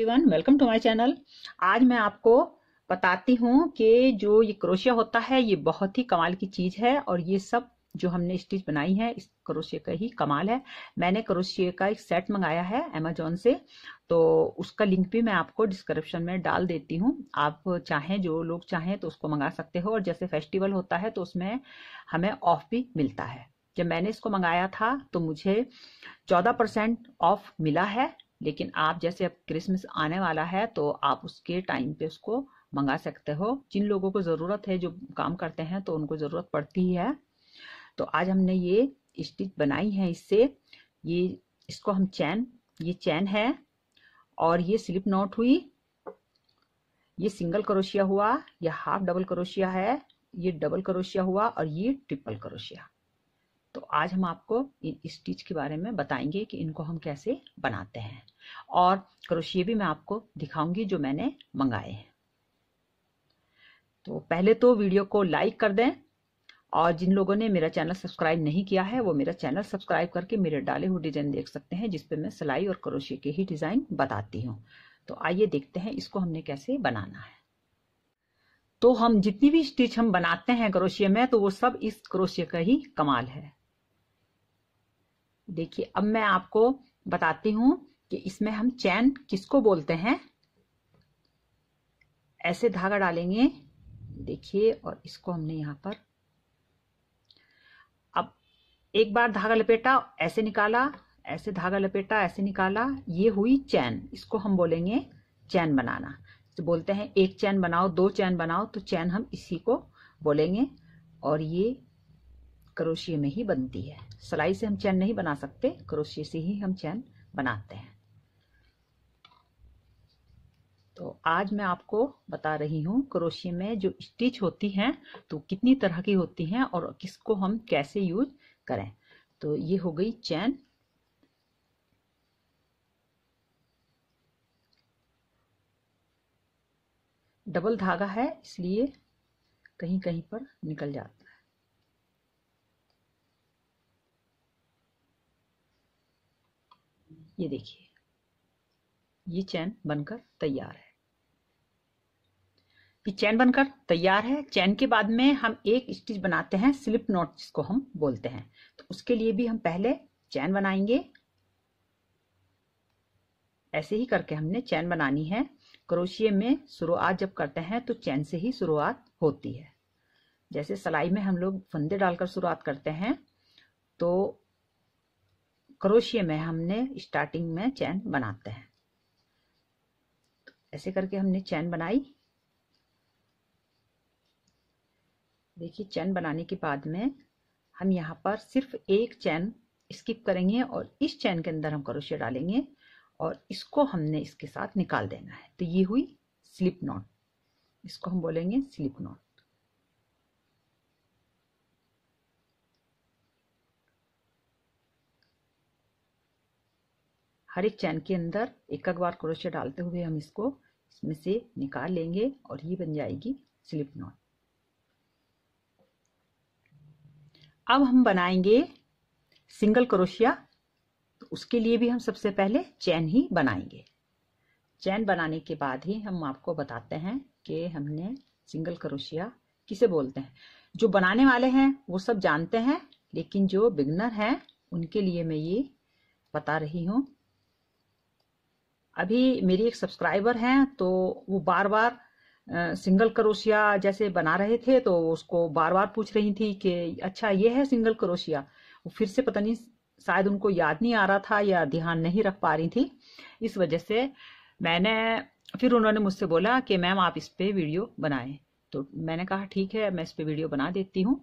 everyone welcome to my channel आज मैं आपको बताती हूँ कि जो ये क्रोशिया होता है ये बहुत ही कमाल की चीज़ है और ये सब जो हमने स्टिच बनाई है इस क्रोशिया का ही कमाल है मैंने क्रोशिया का एक सेट मंगाया है अमेजोन से तो उसका लिंक भी मैं आपको डिस्क्रिप्शन में डाल देती हूँ आप चाहें जो लोग चाहें तो उसको मंगा सकते हो और जैसे फेस्टिवल होता है तो उसमें हमें ऑफ भी मिलता है जब मैंने इसको मंगाया था तो मुझे 14 परसेंट ऑफ मिला है लेकिन आप जैसे अब क्रिसमस आने वाला है तो आप उसके टाइम पे उसको मंगा सकते हो जिन लोगों को ज़रूरत है जो काम करते हैं तो उनको ज़रूरत पड़ती ही है तो आज हमने ये स्टिच बनाई है इससे ये इसको हम चैन ये चैन है और ये स्लिप नॉट हुई ये सिंगल करोशिया हुआ ये हाफ डबल करोशिया है ये डबल करोशिया हुआ और ये ट्रिपल करोशिया आज हम आपको इस स्टिच के बारे में बताएंगे कि इनको हम कैसे बनाते हैं और क्रोशिए भी मैं आपको दिखाऊंगी जो मैंने मंगाए हैं तो पहले तो वीडियो को लाइक कर दें और जिन लोगों ने मेरा चैनल सब्सक्राइब नहीं किया है वो मेरा चैनल सब्सक्राइब करके मेरे डाले हुए डिजाइन देख सकते हैं जिसपे मैं सिलाई और क्रोशिए के ही डिजाइन बताती हूँ तो आइए देखते हैं इसको हमने कैसे बनाना है तो हम जितनी भी स्टिच हम बनाते हैं क्रोशिया में तो वो सब इस क्रोशिया का ही कमाल है देखिए अब मैं आपको बताती हूं कि इसमें हम चैन किसको बोलते हैं ऐसे धागा डालेंगे देखिए और इसको हमने यहां पर अब एक बार धागा लपेटा ऐसे निकाला ऐसे धागा लपेटा ऐसे निकाला ये हुई चैन इसको हम बोलेंगे चैन बनाना तो बोलते हैं एक चैन बनाओ दो चैन बनाओ तो चैन हम इसी को बोलेंगे और ये क्रोशिए में ही बनती है सिलाई से हम चैन नहीं बना सकते क्रोशिए से ही हम चैन बनाते हैं तो आज मैं आपको बता रही हूँ क्रोशिए में जो स्टिच होती हैं तो कितनी तरह की होती हैं और किसको हम कैसे यूज करें तो ये हो गई चैन डबल धागा है इसलिए कहीं कहीं पर निकल जाता ये देखिए ये चैन बनकर तैयार है ये चैन बनकर तैयार है चैन के बाद में हम एक स्टिच बनाते हैं स्लिप नॉट जिसको हम बोलते हैं तो उसके लिए भी हम पहले चैन बनाएंगे ऐसे ही करके हमने चैन बनानी है क्रोशिए में शुरुआत जब करते हैं तो चैन से ही शुरुआत होती है जैसे सलाई में हम लोग फंदे डालकर शुरुआत करते हैं तो क्रोशिया में हमने स्टार्टिंग में चैन बनाते हैं ऐसे करके हमने चैन बनाई देखिए चैन बनाने के बाद में हम यहाँ पर सिर्फ एक चैन स्किप करेंगे और इस चैन के अंदर हम क्रोशिया डालेंगे और इसको हमने इसके साथ निकाल देना है तो ये हुई स्लिप नॉट इसको हम बोलेंगे स्लिप नॉट हर एक चैन के अंदर एक एक बार क्रोशे डालते हुए हम इसको इसमें से निकाल लेंगे और ये बन जाएगी स्लिप नॉट अब हम बनाएंगे सिंगल क्रोशिया तो उसके लिए भी हम सबसे पहले चैन ही बनाएंगे चैन बनाने के बाद ही हम आपको बताते हैं कि हमने सिंगल क्रोशिया किसे बोलते हैं जो बनाने वाले हैं वो सब जानते हैं लेकिन जो बिगनर हैं उनके लिए मैं ये बता रही हूँ अभी मेरी एक सब्सक्राइबर हैं तो वो बार बार सिंगल करोशिया जैसे बना रहे थे तो उसको बार बार पूछ रही थी कि अच्छा ये है सिंगल करोशिया वो फिर से पता नहीं शायद उनको याद नहीं आ रहा था या ध्यान नहीं रख पा रही थी इस वजह से मैंने फिर उन्होंने मुझसे बोला कि मैम आप इस पर वीडियो बनाएं तो मैंने कहा ठीक है मैं इस पर वीडियो बना देती हूँ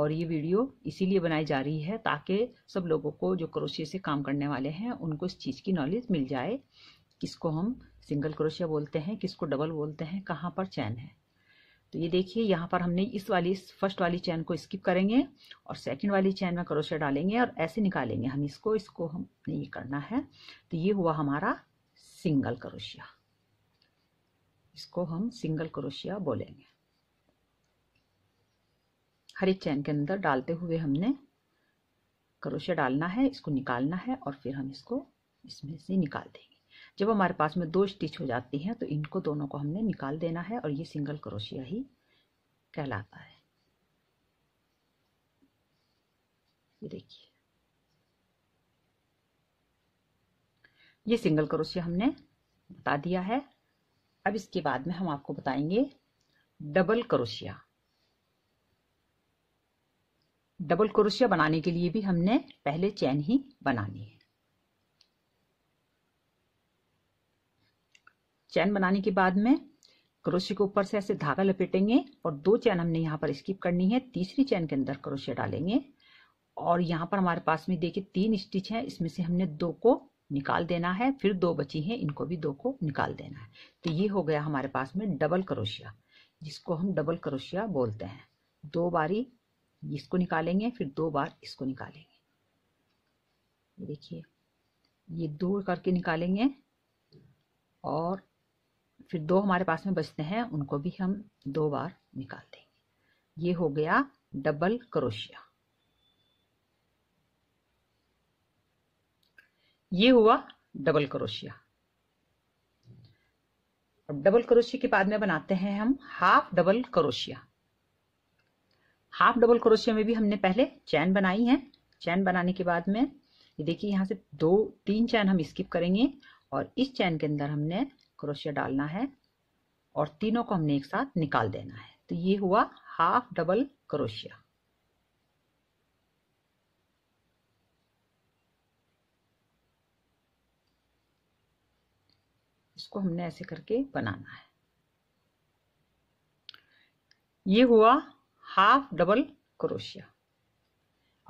और ये वीडियो इसीलिए बनाई जा रही है ताकि सब लोगों को जो करोशिया से काम करने वाले हैं उनको इस चीज़ की नॉलेज मिल जाए किसको हम सिंगल क्रोशिया बोलते हैं किसको डबल बोलते हैं कहाँ पर चैन है तो ये देखिए यहाँ पर हमने इस वाली फर्स्ट वाली चैन को स्किप करेंगे और सेकंड वाली चैन में क्रोशिया डालेंगे और ऐसे निकालेंगे हम इसको इसको हमने ये करना है तो ये हुआ हमारा सिंगल क्रोशिया इसको हम सिंगल क्रोशिया बोलेंगे हर एक चैन के अंदर डालते हुए हमने क्रोशिया डालना है इसको निकालना है और फिर हम इसको इसमें से निकाल देंगे जब हमारे पास में दो स्टिच हो जाती हैं तो इनको दोनों को हमने निकाल देना है और ये सिंगल क्रोशिया ही कहलाता है ये देखिए ये सिंगल क्रोशिया हमने बता दिया है अब इसके बाद में हम आपको बताएंगे डबल क्रोशिया डबल क्रोशिया बनाने के लिए भी हमने पहले चैन ही बनानी है चैन बनाने के बाद में क्रोशिया के ऊपर से ऐसे धागा लपेटेंगे और दो चैन हमने यहाँ पर स्किप करनी है तीसरी चैन के अंदर क्रोशिया डालेंगे और यहाँ पर हमारे पास में देखिए तीन स्टिच है इसमें से हमने दो को निकाल देना है फिर दो बची हैं इनको भी दो को निकाल देना है तो ये हो गया हमारे पास में डबल क्रोशिया जिसको हम डबल क्रोशिया बोलते हैं दो बारी इसको निकालेंगे फिर दो बार इसको निकालेंगे देखिए ये दो करके निकालेंगे और फिर दो हमारे पास में बचते हैं उनको भी हम दो बार निकाल देंगे ये हो गया डबल क्रोशिया ये हुआ डबल क्रोशिया अब डबल क्रोशिया के बाद में बनाते हैं हम half double crochet half double crochet में भी हमने पहले चैन बनाई है चैन बनाने के बाद में ये देखिए यहां से दो तीन चैन हम स्किप करेंगे और इस चैन के अंदर हमने क्रोशिया डालना है और तीनों को हमने एक साथ निकाल देना है तो ये हुआ हाफ डबल क्रोशिया इसको हमने ऐसे करके बनाना है ये हुआ हाफ डबल क्रोशिया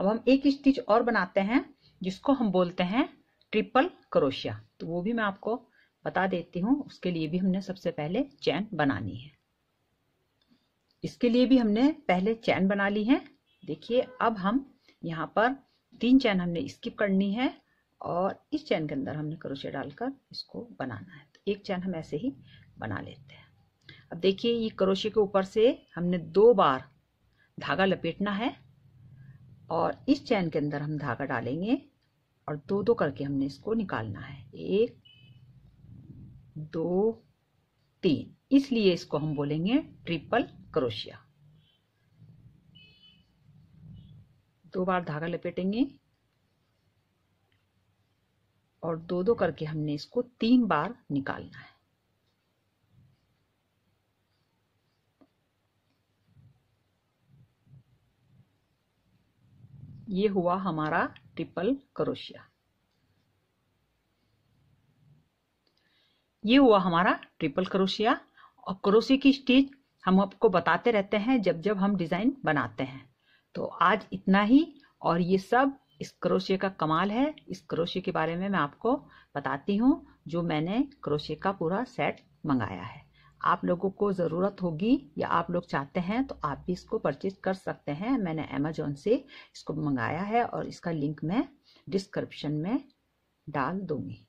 अब हम एक स्टिच और बनाते हैं जिसको हम बोलते हैं ट्रिपल क्रोशिया तो वो भी मैं आपको बता देती हूँ उसके लिए भी हमने सबसे पहले चैन बनानी है इसके लिए भी हमने पहले चैन बना ली है देखिए अब हम यहाँ पर तीन चैन हमने स्किप करनी है और इस चैन के अंदर हमने करोशे डालकर इसको बनाना है तो एक चैन हम ऐसे ही बना लेते हैं अब देखिए ये करोशे के ऊपर से हमने दो बार धागा लपेटना है और इस चैन के अंदर हम धागा डालेंगे और दो दो करके हमने इसको निकालना है एक दो तीन इसलिए इसको हम बोलेंगे ट्रिपल क्रोशिया दो बार धागा लपेटेंगे और दो दो करके हमने इसको तीन बार निकालना है ये हुआ हमारा ट्रिपल क्रोशिया ये हुआ हमारा ट्रिपल क्रोशिया और क्रोशिया की स्टिच हम आपको बताते रहते हैं जब जब हम डिज़ाइन बनाते हैं तो आज इतना ही और ये सब इस क्रोशिया का कमाल है इस क्रोशिया के बारे में मैं आपको बताती हूँ जो मैंने क्रोशिया का पूरा सेट मंगाया है आप लोगों को ज़रूरत होगी या आप लोग चाहते हैं तो आप भी इसको परचेज कर सकते हैं मैंने अमेजोन से इसको मंगाया है और इसका लिंक मैं डिस्क्रिप्शन में डाल दूंगी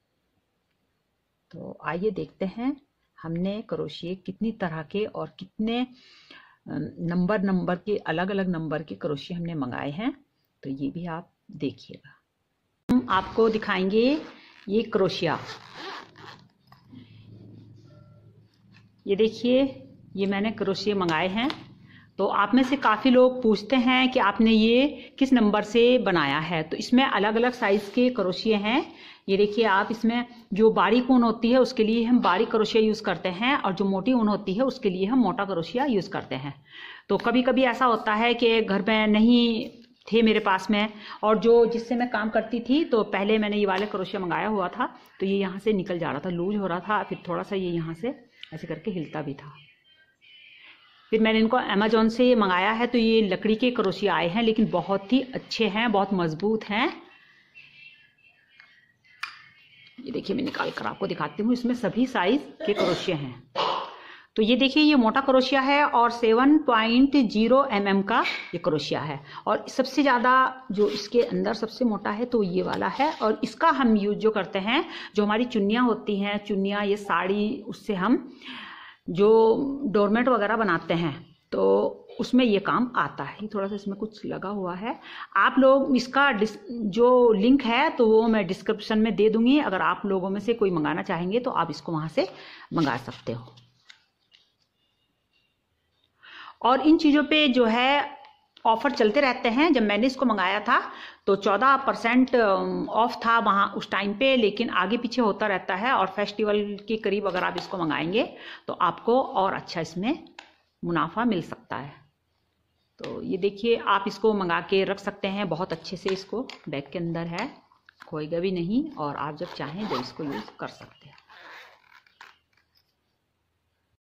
तो आइए देखते हैं हमने करोशिए कितनी तरह के और कितने नंबर नंबर के अलग अलग नंबर के करोशिए हमने मंगाए हैं तो ये भी आप देखिएगा हम आपको दिखाएंगे ये क्रोशिया ये देखिए ये मैंने क्रोशिए मंगाए हैं तो आप में से काफ़ी लोग पूछते हैं कि आपने ये किस नंबर से बनाया है तो इसमें अलग अलग साइज़ के क्रोशिए हैं ये देखिए आप इसमें जो बारीक ऊन होती है उसके लिए हम बारीक करोशिया यूज़ करते हैं और जो मोटी ऊन होती है उसके लिए हम मोटा करोशिया यूज़ करते हैं तो कभी कभी ऐसा होता है कि घर में नहीं थे मेरे पास में और जो जिससे मैं काम करती थी तो पहले मैंने ये वाले करोशिया मंगाया हुआ था तो ये यहाँ से निकल जा रहा था लूज हो रहा था फिर थोड़ा सा ये यहाँ से ऐसे करके हिलता भी था फिर मैंने इनको अमेजोन से मंगाया है तो ये लकड़ी के करोशिया आए हैं लेकिन बहुत ही अच्छे हैं बहुत मज़बूत हैं ये देखिए मैं निकाल कर आपको दिखाती हूँ इसमें सभी साइज़ के करोशिया हैं तो ये देखिए ये मोटा करोशिया है और 7.0 पॉइंट mm का ये करोशिया है और सबसे ज़्यादा जो इसके अंदर सबसे मोटा है तो ये वाला है और इसका हम यूज जो करते हैं जो हमारी चुनिया होती हैं चुनिया ये साड़ी उससे हम जो डोरमेट वगैरह बनाते हैं तो उसमें ये काम आता है थोड़ा सा इसमें कुछ लगा हुआ है आप लोग इसका जो लिंक है तो वो मैं डिस्क्रिप्शन में दे दूंगी अगर आप लोगों में से कोई मंगाना चाहेंगे तो आप इसको वहां से मंगा सकते हो और इन चीज़ों पे जो है ऑफर चलते रहते हैं जब मैंने इसको मंगाया था तो 14 परसेंट ऑफ था वहाँ उस टाइम पे लेकिन आगे पीछे होता रहता है और फेस्टिवल के करीब अगर आप इसको मंगाएंगे तो आपको और अच्छा इसमें मुनाफा मिल सकता है तो ये देखिए आप इसको मंगा के रख सकते हैं बहुत अच्छे से इसको बैग के अंदर है खोएगा भी नहीं और आप जब चाहें जब इसको यूज़ कर सकते हैं